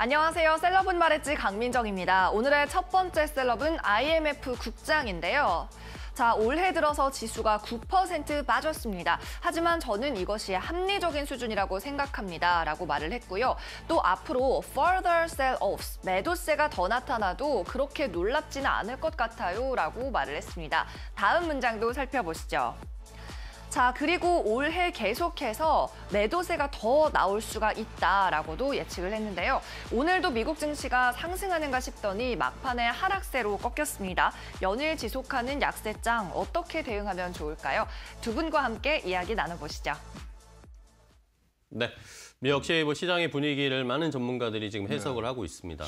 안녕하세요. 셀럽은 말했지 강민정입니다. 오늘의 첫 번째 셀럽은 IMF 국장인데요. 자, 올해 들어서 지수가 9% 빠졌습니다. 하지만 저는 이것이 합리적인 수준이라고 생각합니다. 라고 말을 했고요. 또 앞으로 further sell-offs, 매도세가 더 나타나도 그렇게 놀랍지는 않을 것 같아요. 라고 말을 했습니다. 다음 문장도 살펴보시죠. 자, 그리고 올해 계속해서 매도세가 더 나올 수가 있다라고도 예측을 했는데요. 오늘도 미국 증시가 상승하는가 싶더니 막판에 하락세로 꺾였습니다. 연일 지속하는 약세장 어떻게 대응하면 좋을까요? 두 분과 함께 이야기 나눠보시죠. 네. 역시 뭐 시장의 분위기를 많은 전문가들이 지금 해석을 하고 있습니다.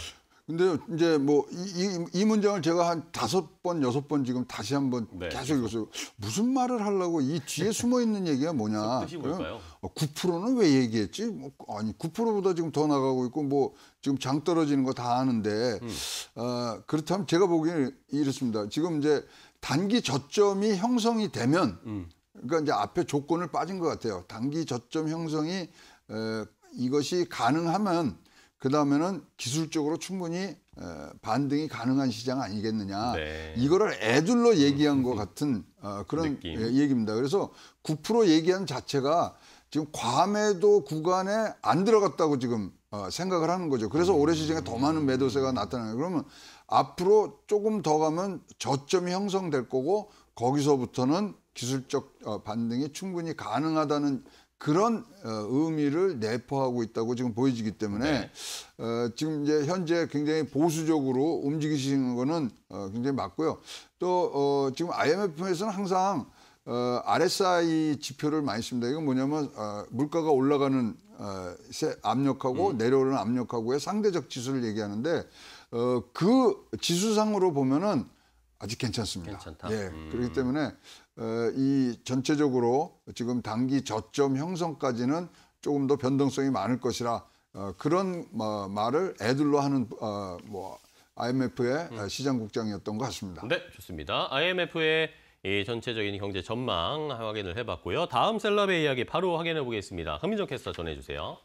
근데 이제 뭐 이 이, 이, 문장을 제가 한 다섯 번 여섯 번 지금 다시 한번 네, 계속 그렇죠. 읽었어요. 무슨 말을 하려고 이 뒤에 숨어 있는 얘기가 뭐냐? 그 뜻이 뭘까요? 9%는 어, 왜 얘기했지? 뭐, 아니 9%보다 지금 더 나가고 있고 뭐 지금 장 떨어지는 거 다 아는데 음. 어, 그렇다면 제가 보기에는 이렇습니다. 지금 이제 단기 저점이 형성이 되면 음. 그러니까 이제 앞에 조건을 빠진 것 같아요. 단기 저점 형성이 에, 이것이 가능하면. 그 다음에는 기술적으로 충분히 반등이 가능한 시장 아니겠느냐. 네. 이거를 애들로 얘기한 음, 것 같은 어, 그런 예, 느낌. 얘기입니다. 그래서 9% 얘기한 자체가 지금 과매도 구간에 안 들어갔다고 지금 어, 생각을 하는 거죠. 그래서 올해 시장에 더 많은 매도세가 나타나요. 그러면 앞으로 조금 더 가면 저점이 형성될 거고 거기서부터는 기술적 어, 반등이 충분히 가능하다는 그런 어, 의미를 내포하고 있다고 지금 보여지기 때문에 네. 어, 지금 이제 현재 굉장히 보수적으로 움직이시는 거는 어, 굉장히 맞고요. 또 어, 지금 IMF에서는 항상 어, RSI 지표를 많이 씁니다. 이건 뭐냐면 어, 물가가 올라가는 어, 압력하고 음. 내려오는 압력하고의 상대적 지수를 얘기하는데 어, 그 지수상으로 보면은 아직 괜찮습니다. 괜찮다. 예, 음. 그렇기 때문에 어, 이 전체적으로 지금 단기 저점 형성까지는 조금 더 변동성이 많을 것이라 어, 그런 말을 애들로 하는 어, 뭐 IMF의 음. 시장국장이었던 것 같습니다. 네, 좋습니다. IMF의 이 전체적인 경제 전망 확인을 해봤고요. 다음 셀럽의 이야기 바로 확인해 보겠습니다. 흥민정 캐스터 전해주세요.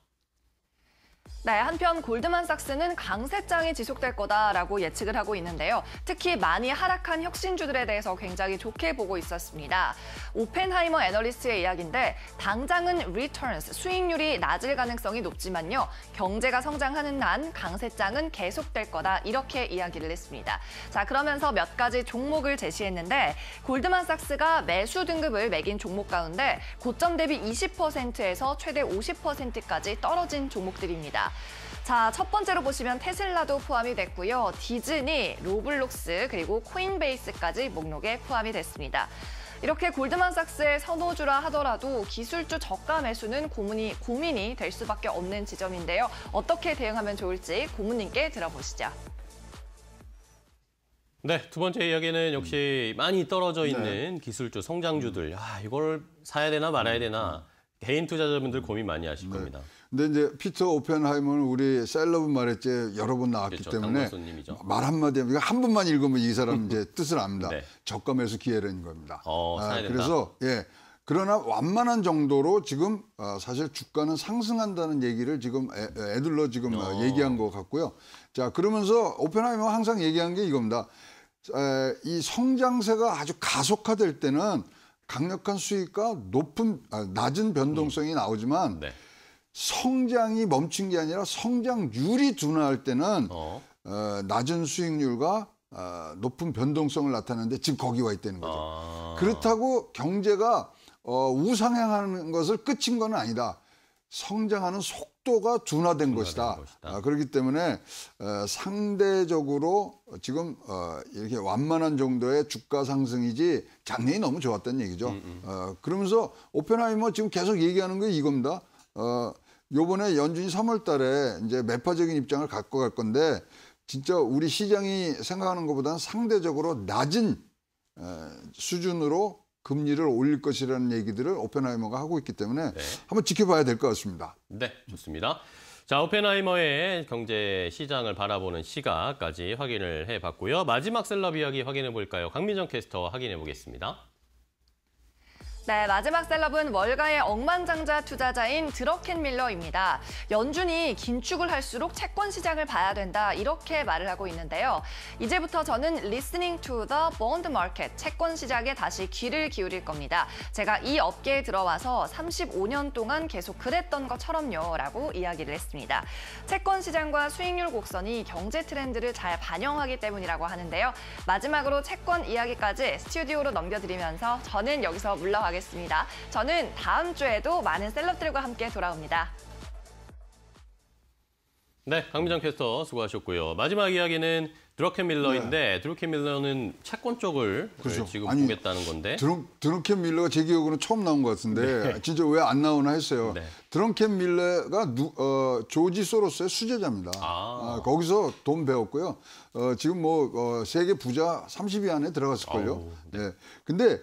네, 한편 골드만삭스는 강세장이 지속될 거다라고 예측을 하고 있는데요. 특히 많이 하락한 혁신주들에 대해서 굉장히 좋게 보고 있었습니다. 오펜하이머 애널리스트의 이야기인데 당장은 리턴스, 수익률이 낮을 가능성이 높지만요. 경제가 성장하는 난 강세장은 계속될 거다 이렇게 이야기를 했습니다. 자, 그러면서 몇 가지 종목을 제시했는데 골드만삭스가 매수 등급을 매긴 종목 가운데 고점 대비 20%에서 최대 50%까지 떨어진 종목들입니다. 자, 첫 번째로 보시면 테슬라도 포함이 됐고요. 디즈니, 로블록스, 그리고 코인베이스까지 목록에 포함이 됐습니다. 이렇게 골드만삭스의 선호주라 하더라도 기술주 저가 매수는 고민이, 고민이 될 수밖에 없는 지점인데요. 어떻게 대응하면 좋을지 고문님께 들어보시죠. 네, 두 번째 이야기는 역시 많이 떨어져 있는 네. 기술주, 성장주들. 아, 이걸 사야 되나 말아야 되나. 개인 투자자분들 고민 많이 하실 네. 겁니다. 근데 이제 피터 오펜하이머는 우리 셀럽은 말했지 여러 번 나왔기 그렇죠. 때문에 말 한마디 하면 한 번만 읽으면 이 사람 이제 뜻을 압니다. 네. 적금에서 기회라는 겁니다. 어, 아, 그래서 예. 그러나 완만한 정도로 지금 어, 사실 주가는 상승한다는 얘기를 지금 애, 들러 지금 어, 어. 얘기한 것 같고요. 자 그러면서 오펜하이머 항상 얘기한 게 이겁니다. 에, 이 성장세가 아주 가속화될 때는 강력한 수익과 높은 아, 낮은 변동성이 음. 나오지만 네. 성장이 멈춘 게 아니라 성장률이 둔화할 때는 어. 어 낮은 수익률과 어, 높은 변동성을 나타내는데 지금 거기 와 있다는 거죠. 아. 그렇다고 경제가 어, 우상향하는 것을 끝인 건 아니다. 성장하는 속 속도가 둔화된, 것이다. 것이다. 아, 그렇기 때문에 어, 상대적으로 지금 어, 이렇게 완만한 정도의 주가 상승이지 작년이 너무 좋았던 얘기죠. 음, 음. 어, 그러면서 오펜하이머 지금 계속 얘기하는 게 이겁니다. 어, 요번에 연준이 3월 달에 이제 매파적인 입장을 갖고 갈 건데 진짜 우리 시장이 생각하는 것보다는 상대적으로 낮은 어, 수준으로 금리를 올릴 것이라는 얘기들을 오펜하이머가 하고 있기 때문에 네. 한번 지켜봐야 될 것 같습니다. 네, 좋습니다. 자, 오펜하이머의 경제 시장을 바라보는 시각까지 확인을 해봤고요. 마지막 셀럽 이야기 확인해 볼까요? 강민정 캐스터 확인해 보겠습니다. 네, 마지막 셀럽은 월가의 억만장자 투자자인 드러켄 밀러입니다. 연준이 긴축을 할수록 채권 시장을 봐야 된다 이렇게 말을 하고 있는데요. 이제부터 저는 listening to the bond market 채권 시장에 다시 귀를 기울일 겁니다. 제가 이 업계에 들어와서 35년 동안 계속 그랬던 것처럼요라고 이야기를 했습니다. 채권 시장과 수익률 곡선이 경제 트렌드를 잘 반영하기 때문이라고 하는데요. 마지막으로 채권 이야기까지 스튜디오로 넘겨드리면서 저는 여기서 물러가겠습니다. 가겠습니다. 저는 다음 주에도 많은 셀럽들과 함께 돌아옵니다. 네, 강민정 캐스터 수고하셨고요. 마지막 이야기는 드러켄밀러인데 네. 드러켄밀러는 채권 쪽을 그렇죠. 지금 아니, 보겠다는 건데 드러, 드러켄밀러가 제 기억으로는 처음 나온 것 같은데 네. 진짜 왜 안 나오나 했어요. 네. 드러켄밀러가 누, 어, 조지 소로스의 수제자입니다. 아. 어, 거기서 돈 배웠고요. 어, 지금 뭐 어, 세계 부자 30위 안에 들어갔을걸요. 아 네. 네. 근데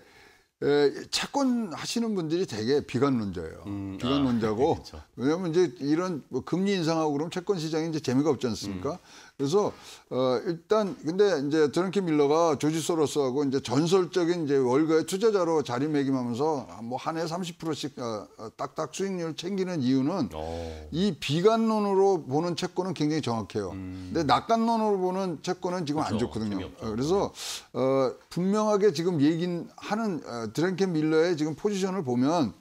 에, 채권 하시는 분들이 되게 비관론자예요. 음, 아, 비관론자고 아, 왜냐하면 이제 이런 뭐 금리 인상하고 그러 채권 시장이 이제 재미가 없지 않습니까? 음. 그래서 어 일단 근데 이제 드렁키 밀러가 조지 소로스하고 이제 전설적인 이제 월가의 투자자로 자리매김하면서 뭐 한 해 30%씩 어, 어, 딱딱 수익률 챙기는 이유는 오. 어. 이 비관론으로 보는 채권은 굉장히 정확해요. 음. 근데 낙관론으로 보는 채권은 지금 그렇안 좋거든요. 어, 그래서 어 분명하게 지금 얘긴 하는 어, 드렁키 밀러의 지금 포지션을 보면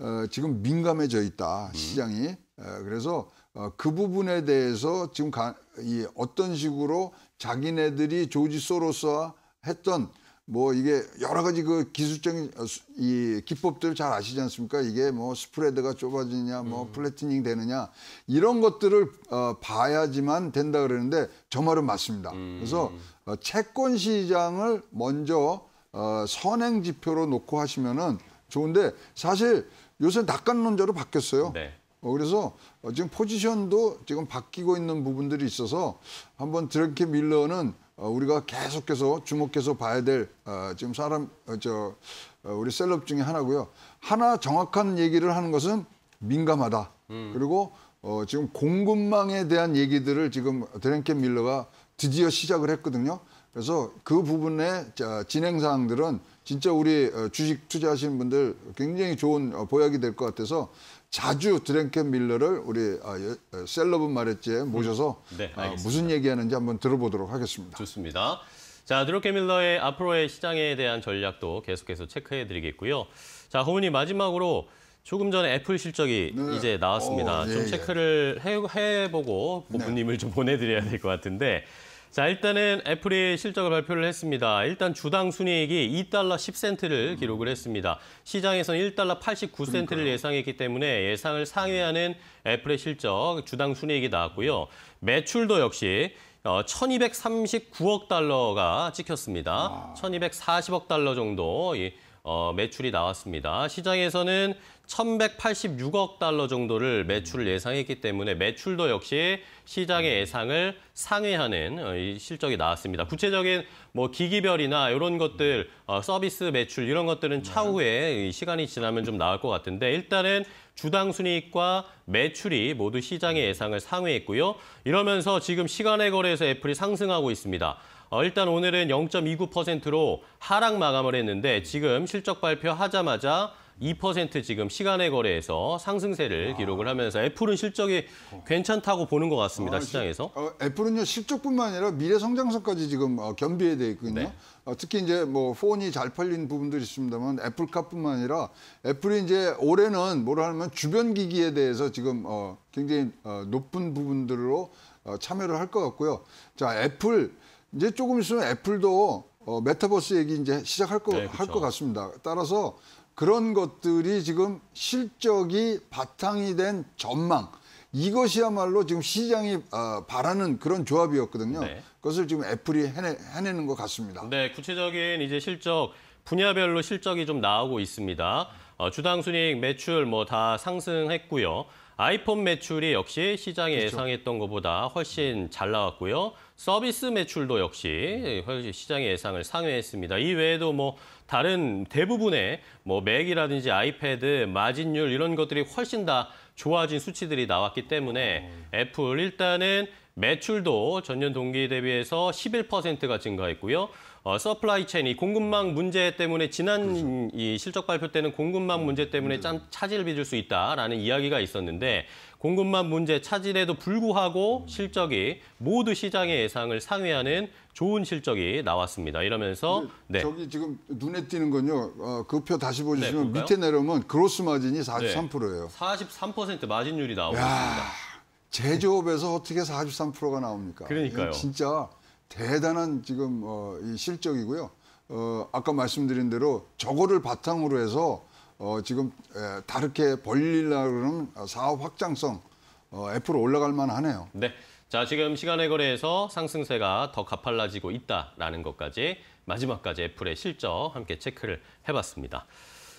어 지금 민감해져 있다 음. 시장이. 음. 어, 그래서 어, 그 부분에 대해서 지금 가, 이 어떤 식으로 자기네들이 조지 소로스와 했던 뭐 이게 여러 가지 그 기술적인 어, 이 기법들을 잘 아시지 않습니까? 이게 뭐 스프레드가 좁아지냐, 뭐 음. 플래티닝 되느냐 이런 것들을 어, 봐야지만 된다 그러는데 저 말은 맞습니다. 음. 그래서 어, 채권 시장을 먼저 어, 선행 지표로 놓고 하시면은 좋은데 사실 요새 낙관론자로 바뀌었어요. 네. 뭐 그래서 어, 지금 포지션도 지금 바뀌고 있는 부분들이 있어서 한번 드래케 밀러는 어, 우리가 계속해서 주목해서 봐야 될 어, 지금 사람 저 우리 셀럽 중에 하나고요. 하나 정확한 얘기를 하는 것은 민감하다. 음. 그리고 어, 지금 공급망에 대한 얘기들을 지금 드랭켄 밀러가 드디어 시작을 했거든요. 그래서 그 부분의 진행 사항들은 진짜 우리 주식 투자하시는 분들 굉장히 좋은 보약이 될 것 같아서 자주 드랭켄 밀러를 우리 아, 어, 셀럽은 말했지 음. 모셔서 네, 아, 무슨 얘기하는지 한번 들어보도록 하겠습니다. 좋습니다. 자, 드랭켄 밀러의 앞으로의 시장에 대한 전략도 계속해서 체크해드리겠고요. 자, 허훈이 마지막으로 조금 전에 애플 실적이 네. 이제 나왔습니다. 오, 어, 예, 좀 예. 체크를 예. 해, 해보고 부모님을 네. 좀 보내드려야 될 것 같은데 자, 일단은 애플이 실적을 발표를 했습니다. 일단 주당 순이익이 2달러 10센트를 음. 기록을 했습니다. 시장에서는 1달러 89센트를 그러니까요. 예상했기 때문에 예상을 상회하는 애플의 실적, 주당 순이익이 나왔고요. 매출도 역시 1239억 어, 달러가 찍혔습니다. 1240억 아. 달러 정도 어, 매출이 나왔습니다. 시장에서는 1186억 달러 정도를 매출을 예상했기 때문에 매출도 역시 시장의 예상을 상회하는 어, 실적이 나왔습니다. 구체적인 뭐 기기별이나 이런 것들 어, 서비스 매출 이런 것들은 네. 차후에 시간이 지나면 좀 나올 것 같은데 일단은 주당 순이익과 매출이 모두 시장의 네. 예상을 상회했고요. 이러면서 지금 시간의 거래에서 애플이 상승하고 있습니다. 어, 일단 오늘은 0.29%로 하락 마감을 했는데 지금 실적 발표하자마자 2% 지금 시간의 거래에서 상승세를 아. 기록을 하면서 애플은 실적이 어. 괜찮다고 보는 것 같습니다, 아, 시장에서. 어, 애플은요, 실적뿐만 아니라 미래 성장성까지 지금 어, 겸비에 돼 있거든요. 네. 어, 특히 이제 뭐 폰이 잘 팔린 부분도 있습니다만 애플카뿐만 아니라 애플이 이제 올해는 뭐라 하면 주변 기기에 대해서 지금 어, 굉장히 어, 높은 부분들로 어, 참여를 할 것 같고요. 자, 애플 이제 조금 있으면 애플도 어, 메타버스 얘기 이제 시작할 거, 네, 그렇죠. 같습니다. 따라서 그런 것들이 지금 실적이 바탕이 된 전망 이것이야말로 지금 시장이 어, 바라는 그런 조합이었거든요. 네. 그것을 지금 애플이 해내, 해내는 것 같습니다. 네, 구체적인 이제 실적 분야별로 실적이 좀 나오고 있습니다. 어, 주당 순이익, 매출 뭐 다 상승했고요. 아이폰 매출이 역시 시장이 그렇죠. 예상했던 것보다 훨씬 잘 나왔고요. 서비스 매출도 역시 훨씬 시장의 예상을 상회했습니다. 이 외에도 뭐 다른 대부분의 뭐 맥이라든지 아이패드, 마진율 이런 것들이 훨씬 다 좋아진 수치들이 나왔기 때문에 음. 애플 일단은 매출도 전년 동기 대비해서 11%가 증가했고요. 어, 서플라이 체인이 공급망 문제 때문에 지난 그렇죠. 이 실적 발표 때는 공급망 문제 음, 때문에 참 차질을 빚을 수 있다라는 이야기가 있었는데 공급망 문제 차질에도 불구하고 실적이 모두 시장의 예상을 상회하는 좋은 실적이 나왔습니다. 이러면서 네. 저기 지금 눈에 띄는 건요. 어, 그표 다시 네, 보시면 네, 밑에 내려오면 그로스 마진이 43%예요. 네, 43% 마진율이 나오고 있습니다. 제조업에서 어떻게 43%가 나옵니까? 그러니까요. 진짜 대단한 지금 어, 이 실적이고요. 어, 아까 말씀드린 대로 저거를 바탕으로 해서 어, 지금 에, 다르게 벌리려 그러는 사업 확장성 어, 앞으로 올라갈 만하네요. 네. 자, 지금 시간의 거래에서 상승세가 더 가팔라지고 있다라는 것까지 마지막까지 애플의 실적 함께 체크를 해봤습니다.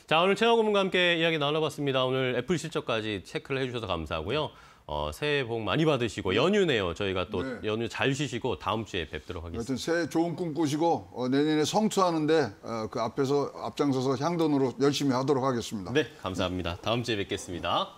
자, 오늘 최영호 문과 함께 이야기 나눠봤습니다. 오늘 애플 실적까지 체크를 해주셔서 감사하고요. 어, 새해 복 많이 받으시고 네. 연휴네요. 저희가 또 네. 연휴 잘 쉬시고 다음 주에 뵙도록 하겠습니다. 여튼 새해 좋은 꿈 꾸시고 어, 내년에 성투하는데 어, 그 앞에서 앞장서서 향돈으로 열심히 하도록 하겠습니다. 네, 감사합니다. 다음 주에 뵙겠습니다.